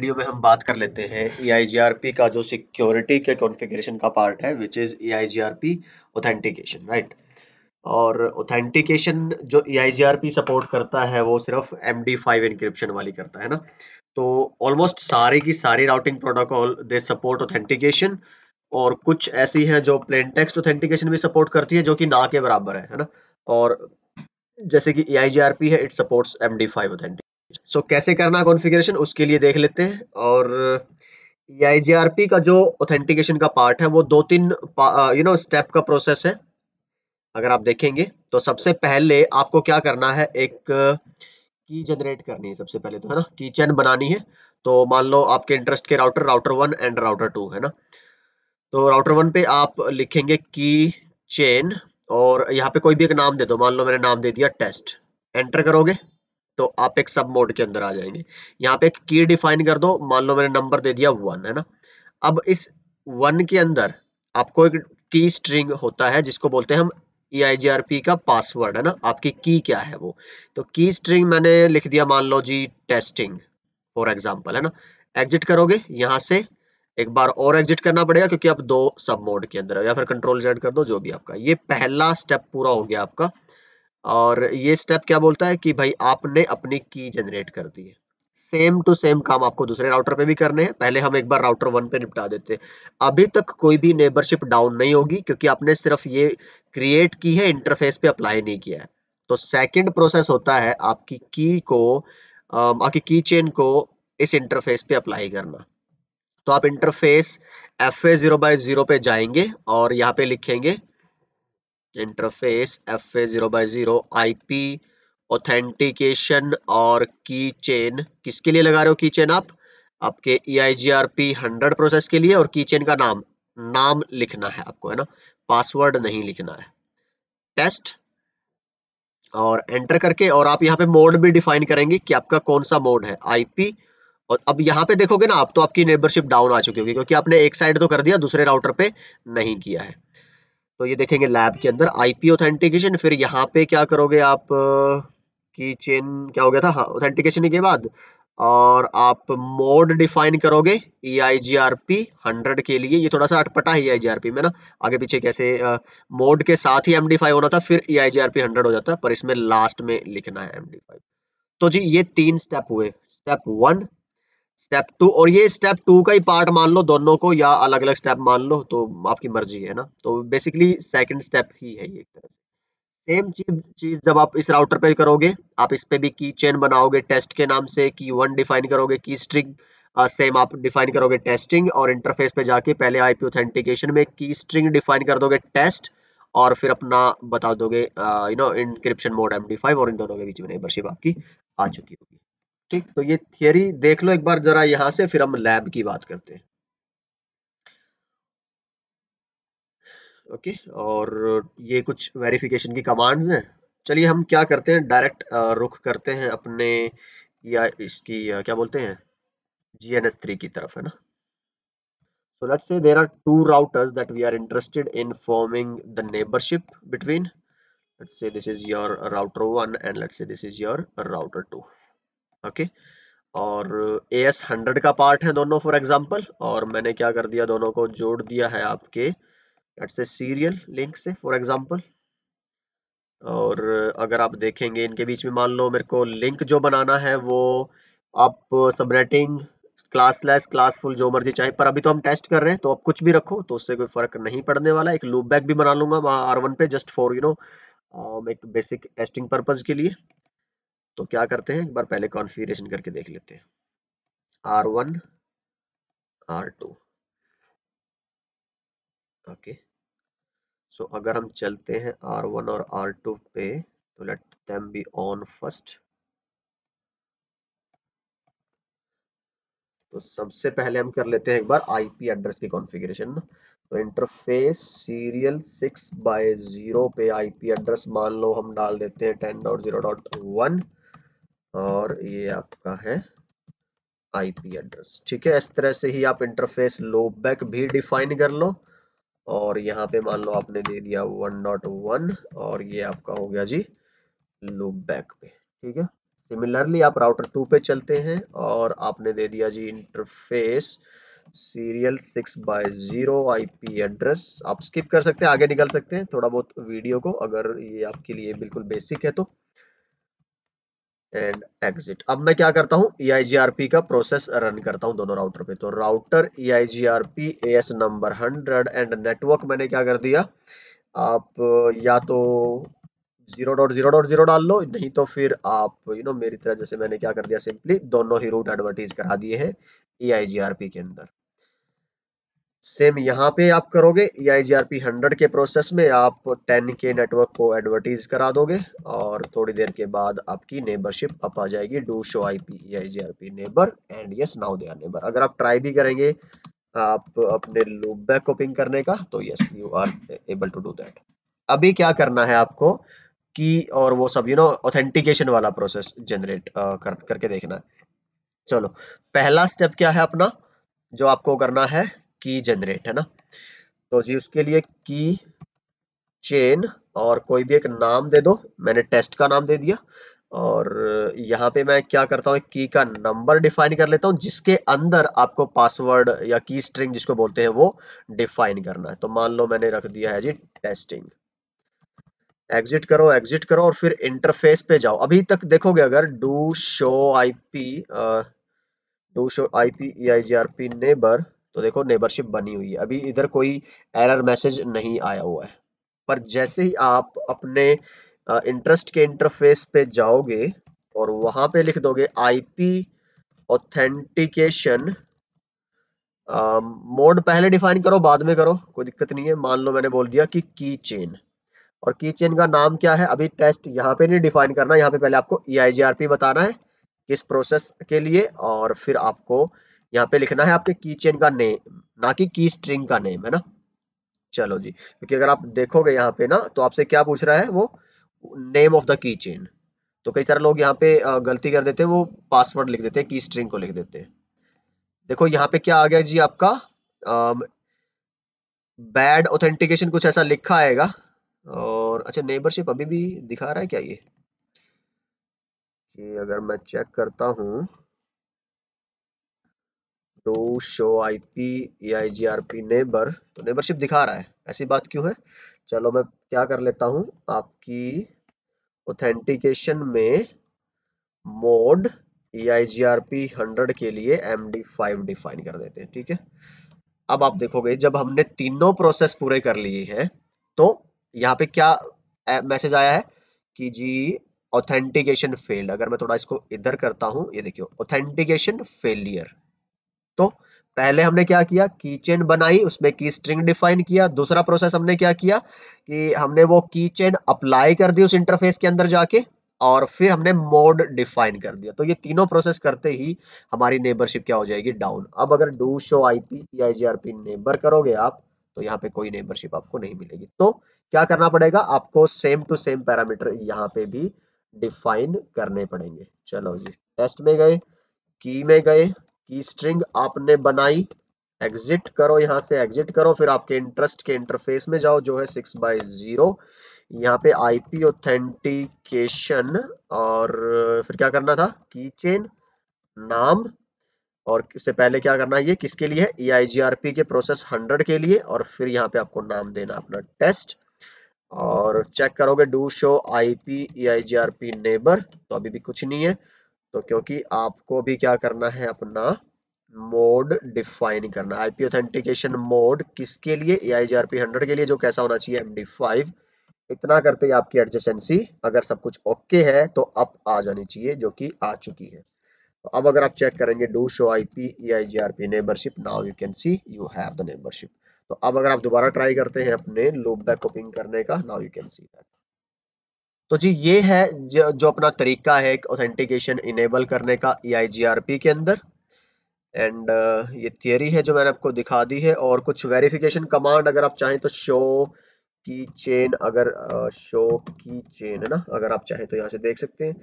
video में हम बात कर लेते हैं EIGRP का जो सिक्योरिटी के कॉन्फ़िगरेशन का पार्ट है which is EIGRP authentication right और ऑथेंटिकेशन जो EIGRP सपोर्ट करता है वो सिर्फ MD5 इंक्रिप्शन वाली करता है ना तो ऑलमोस्ट सारे की सारी routing protocol they support authentication और कुछ ऐसी हैं जो प्लेन टेक्स्ट ऑथेंटिकेशन भी सपोर्ट करती है जो कि ना के बराबर है है ना और जैसे कि EIGRP है it supports MD5 D authentic so so, कैसे करना कॉन्फ़िगरेशन उसके लिए देख लेते हैं और ई e का जो ऑथेंटिकेशन का पार्ट है वो दो तीन यू नो स्टेप का प्रोसेस है अगर आप देखेंगे तो सबसे पहले आपको क्या करना है एक की जनरेट करनी है सबसे पहले तो है ना की चैन बनानी है तो मान लो आपके इंटरेस्ट के router router one and router two है ना तो राउटर वन पे आप लिखेंगे की चेन और यहाँ पे कोई भी एक नाम दे दो मान लो मैंने नाम दे दिया टेस्ट एंटर करोगे तो आप एक सब मोड के अंदर आ जाएंगे यहाँ पे एक की डिफाइन कर दो मान लो मैंने नंबर दे दिया वन है ना अब इस वन के अंदर आपको एक की स्ट्रिंग होता है जिसको बोलते हैं हम EIGRP का पासवर्ड है ना आपकी की क्या है वो तो की स्ट्रिंग मैंने लिख दिया मान लो जी टेस्टिंग फॉर एग्जांपल है ना एग्जिट करोगे यहां से एक बार और एग्जिट करना पड़ेगा क्योंकि आप दो सब मोड के अंदर या फिर कंट्रोल जेड कर दो जो भी आपका ये पहला स्टेप पूरा हो गया आपका और ये स्टेप क्या बोलता है कि भाई आपने अपनी की जनरेट कर दी है सेम टू सेम काम आपको दूसरे राउटर पे भी करने हैं पहले हम एक बार राउटर वन पे निपटा देते हैं अभी तक कोई भी नेबरशिप डाउन नहीं होगी क्योंकि आपने सिर्फ ये क्रिएट की है इंटरफेस पे अप्लाई नहीं किया है तो सेकंड प्रोसेस होता है आपकी की को आपकी की चेन को इस इंटरफेस पे अप्लाई करना तो आप interface F A zero by zero पे जाएंगे और यहाँ पे लिखेंगे interface F A zero by zero IP authentication और की चेन किसके लिए लगा रहे हो की चेन आप आपके E I G R P hundred process के लिए और की चेन का नाम नाम लिखना है आपको है ना पासवर्ड नहीं लिखना है टेस्ट और एंटर करके और आप यहाँ पे मोड भी डिफाइन करेंगे कि आपका कौन सा मोड है आईपी और अब यहाँ पे देखोगे ना आप तो आपकी नेबरशिप डाउन आ चुकी होगी क्योंकि आपने एक साइड तो कर दिया दूसरे राउटर पे नहीं किया है तो ये देखेंगे लैब के अंदर आईपी ऑथेंटिकेशन फिर यहाँ पे क्या करोगे आप की चेन क्या हो गया था हाँ ऑथेंटिकेशन के बाद और आप मोड डिफाइन करोगे E I G R P hundred के लिए ये थोड़ा सा अटपटा है ई आई जी आर पी में ना आगे पीछे कैसे मोड मोड के साथ ही एम डी फाइव होना था फिर E I G R P hundred हो जाता पर इसमें लास्ट में लिखना है एम डी फाइव तो जी ये तीन स्टेप हुए स्टेप वन स्टेप टू और ये स्टेप टू का ही पार्ट मान लो दोनों को या अलग अलग स्टेप मान लो तो आपकी मर्जी है ना तो बेसिकली सेकंड स्टेप ही है ये एक तरह से सेम चीज चीज जब आप इस राउटर पे करोगे आप इस पे भी की चेन बनाओगे टेस्ट के नाम से की वन डिफाइन करोगे की स्ट्रिंग सेम आप डिफाइन करोगे टेस्टिंग और इंटरफेस पे जाके पहले आईपी ऑथेंटिकेशन में की स्ट्रिंग डिफाइन कर दोगे टेस्ट और फिर अपना बता दोगे you know encryption mode M और इन दोनों के बीच में नेबरशिप आपकी आ चुकी होगी ठीक तो ये थियरी देख लो एक बार जरा यहां से फिर हम लैब की बात करते हैं ओके और ये कुछ वेरिफिकेशन की कमांड्स हैं चलिए हम क्या करते हैं डायरेक्ट रुख करते हैं अपने या इसकी क्या बोलते हैं जी एन एस थ्री की तरफ है ना so let's say there are two routers that we are interested in forming the neighbourship between let's say this is your router one and let's say this is your router two okay और A S hundred का part है दोनों for example और मैंने क्या कर दिया दोनों को जोड़ दिया है आपके से सीरियल लिंक से फॉर एग्जांपल और अगर आप देखेंगे इनके बीच में मान लो मेरे को लिंक जो बनाना है वो आप सबरेटिंग क्लास लेस क्लासफुल जो मर्जी चाहे पर अभी तो हम टेस्ट कर रहे हैं तो आप कुछ भी रखो तो उससे कोई फर्क नहीं पड़ने वाला एक लूप बैक भी बना लूंगा आर वन पे जस्ट फॉर यू नो एक बेसिक टेस्टिंग पर्पज के लिए तो क्या करते हैं एक बार पहले कॉन्फ़िगरेशन करके देख लेते हैं R one R two okay so अगर हम चलते हैं आर वन और आर टू पे तो let them be on first तो सबसे पहले हम कर लेते हैं एक बार आईपी एड्रेस की कॉन्फ़िगरेशन तो interface serial six by zero पे आईपी एड्रेस मान लो हम डाल देते हैं ten dot zero dot one और ये आपका है आईपी एड्रेस ठीक है इस तरह से ही आप इंटरफेस बैक भी डिफाइन कर लो और यहाँ पे मान लो आपने दे दिया 1.1 और ये आपका हो गया जी बैक पे ठीक है सिमिलरली आप राउटर टू पे चलते हैं और आपने दे दिया जी interface serial six by zero I address आप स्किप कर सकते हैं आगे निकल सकते हैं थोड़ा बहुत वीडियो को अगर ये आपके लिए बिल्कुल बेसिक है तो एंड एग्जिट अब मैं क्या करता हूँ ई e का प्रोसेस रन करता हूँ दोनों राउटर पे तो router E I G R P S number hundred and network मैंने क्या कर दिया आप या तो zero dot zero dot zero डाल लो नहीं तो फिर आप यू you नो know, मेरी तरह जैसे मैंने क्या कर दिया सिंपली दोनों ही रूट एडवर्टीज करा दिए हैं ई आई जी आर पी के अंदर सेम यहाँ पे आप करोगे E I G R P hundred के प्रोसेस में आप टेन के नेटवर्क को एडवर्टीज करा दोगे और थोड़ी देर के बाद आपकी नेबरशिप अप आ जाएगी do show I P I G R P neighbour and yes now they are neighbour अगर आप ट्राई भी करेंगे आप अपने लूप बैक को पिंग करने का तो yes you are able to do that अभी क्या करना है आपको की और वो सब यू नो ऑथेंटिकेशन वाला प्रोसेस जनरेट कर, करके देखना है चलो पहला स्टेप क्या है अपना जो आपको करना है की जनरेट है ना तो जी उसके लिए की चेन और कोई भी एक नाम दे दो मैंने टेस्ट का नाम दे दिया और यहाँ पे मैं क्या करता हूँ की का नंबर डिफाइन कर लेता हूँ जिसके अंदर आपको पासवर्ड या की स्ट्रिंग जिसको बोलते हैं वो डिफाइन करना है तो मान लो मैंने रख दिया है जी टेस्टिंग एग्जिट करो एग्जिट करो और फिर इंटरफेस पे जाओ अभी तक देखोगे अगर do show I P do show I P I G R P neighbour तो देखो नेबरशिप बनी हुई है अभी इधर कोई एरर मैसेज नहीं आया हुआ है पर जैसे ही आप अपने इंटरेस्ट के इंटरफेस पे जाओगे और वहां पे लिख दोगे आईपी ऑथेंटिकेशन मोड पहले डिफाइन करो बाद में करो कोई दिक्कत नहीं है मान लो मैंने बोल दिया कि की चेन और की चेन का नाम क्या है अभी टेस्ट यहाँ पे नहीं डिफाइन करना यहाँ पे पहले आपको ई e बताना है किस प्रोसेस के लिए और फिर आपको यहाँ पे लिखना है आपके की चेन का नेम ना कि की स्ट्रिंग का नेम है ना चलो जी क्योंकि अगर आप देखोगे यहाँ पे ना तो आपसे क्या पूछ रहा है वो name of the key chain तो कई सारे लोग यहाँ पे गलती कर देते हैं वो पासवर्ड लिख देते हैं की स्ट्रिंग को लिख देते हैं देखो यहाँ पे क्या आ गया जी आपका बैड ऑथेंटिकेशन कुछ ऐसा लिखा आएगा और अच्छा नेबरशिप अभी भी दिखा रहा है क्या ये कि अगर मैं चेक करता हूँ no show I P A I G R P neighbour तो नेबरशिप दिखा रहा है ऐसी बात क्यों है चलो मैं क्या कर लेता हूं आपकी ऑथेंटिकेशन में mode E I G R P hundred के लिए एम डी फाइव डिफाइन कर देते हैं ठीक है अब आप देखोगे जब हमने तीनों प्रोसेस पूरे कर लिए हैं तो यहाँ पे क्या मैसेज आया है कि जी ऑथेंटिकेशन फेल्ड अगर मैं थोड़ा इसको इधर करता हूँ ये देखियो ऑथेंटिकेशन फेलियर तो पहले हमने क्या किया की चेन बनाई उसमें की स्ट्रिंग डिफाइन किया दूसरा प्रोसेस हमने क्या किया कि हमने वो की चेन अप्लाई कर दी उस इंटरफेस के अंदर जाके और फिर हमने मोड डिफाइन कर दिया तो ये तीनों प्रोसेस करते ही हमारी नेबरशिप क्या हो जाएगी डाउन अब अगर do show IP IGRP neighbour करोगे आप तो यहाँ पे कोई नेबरशिप आपको नहीं मिलेगी तो क्या करना पड़ेगा आपको सेम टू सेम पैरामीटर यहाँ पे भी डिफाइन करने पड़ेंगे चलो जी टेस्ट में गए की में गए की स्ट्रिंग आपने बनाई एग्जिट करो यहां से एग्जिट करो फिर आपके इंटरेस्ट के इंटरफेस में जाओ जो है सिक्स बाई जीरो यहाँ पे आईपी ऑथेंटिकेशन और फिर क्या करना था की चेन नाम और इससे पहले क्या करना है ये किसके लिए है e ई के प्रोसेस 100 के लिए और फिर यहाँ पे आपको नाम देना अपना टेस्ट और चेक करोगे do show IP E neighbour तो अभी भी कुछ नहीं है तो क्योंकि आपको भी क्या करना है अपना मोड डिफाइन करना आईपी ऑथेंटिकेशन मोड किसके लिए A I G R P hundred के लिए जो कैसा होना चाहिए एम इतना करते ही आपकी एडजेसेंसी अगर सब कुछ ओके है तो अब आ जानी चाहिए जो कि आ चुकी है तो अब अगर आप चेक करेंगे do show I P E I G R P neighbourship now you can see you have the neighbourship तो अब अगर आप दोबारा ट्राई करते हैं अपने लूप बैक को पिंग करने का now you can see that तो जी ये है जो, जो अपना तरीका है ऑथेंटिकेशन इनेबल करने का ई e के अंदर एंड uh, ये थियरी है जो मैंने आपको दिखा दी है और कुछ वेरिफिकेशन कमांड अगर आप चाहें तो शो की चेन अगर शो uh, की चेन है ना अगर आप चाहें तो यहाँ से देख सकते हैं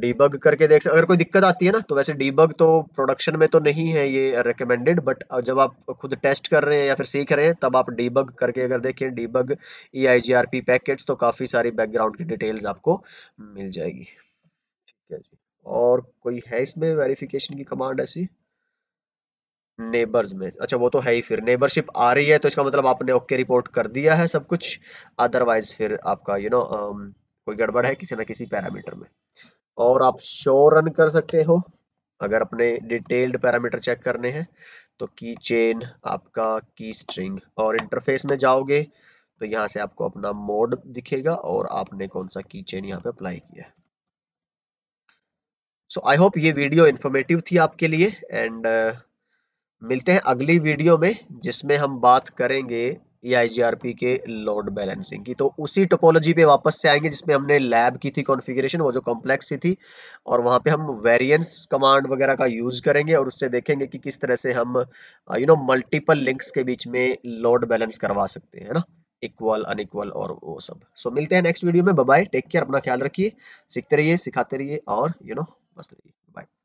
डीबग करके देख सकते अगर कोई दिक्कत आती है ना तो वैसे डीबग तो प्रोडक्शन में तो नहीं है ये रिकमेंडेड बट जब आप खुद टेस्ट कर रहे हैं या फिर सीख रहे हैं तब आप डीबग करके अगर देखें debug E I G R P packets तो काफ़ी सारी बैकग्राउंड की डिटेल्स आपको मिल जाएगी ठीक है जी और कोई है इसमें वेरिफिकेशन की कमांड ऐसी नेबर्स में अच्छा वो तो है ही फिर नेबरशिप आ रही है तो इसका मतलब आपने ओके रिपोर्ट कर दिया है सब कुछ अदरवाइज फिर आपका you you know know, um, कोई गड़बड़ है किसी ना किसी पैरामीटर में और आप शो रन कर सकते हो अगर अपने डिटेल्ड पैरामीटर चेक करने हैं तो की चेन आपका की स्ट्रिंग और इंटरफेस में जाओगे तो यहां से आपको अपना मोड दिखेगा और आपने कौन सा की चेन यहाँ पे अप्लाई किया है सो आई होप ये वीडियो इन्फॉर्मेटिव थी आपके लिए एंड uh, मिलते हैं अगली वीडियो में जिसमें हम बात करेंगे आईजीआरपी के लोड बैलेंसिंग की तो उसी टोपोलॉजी पे वापस से आएंगे जिसमें हमने लैब की थी कॉन्फ़िगरेशन वो जो कॉम्प्लेक्स थी और वहां पे हम वेरिएंस कमांड वगैरह का यूज करेंगे और उससे देखेंगे कि किस तरह से हम यू नो मल्टीपल लिंक्स के बीच में लोड बैलेंस करवा सकते हैं ना इक्वल अनइक्वल और वो सब सो so, मिलते हैं नेक्स्ट वीडियो में बाय टेक केयर अपना ख्याल रखिए सीखते रहिए सिखाते रहिए और यू नो मस्त रहिए बाय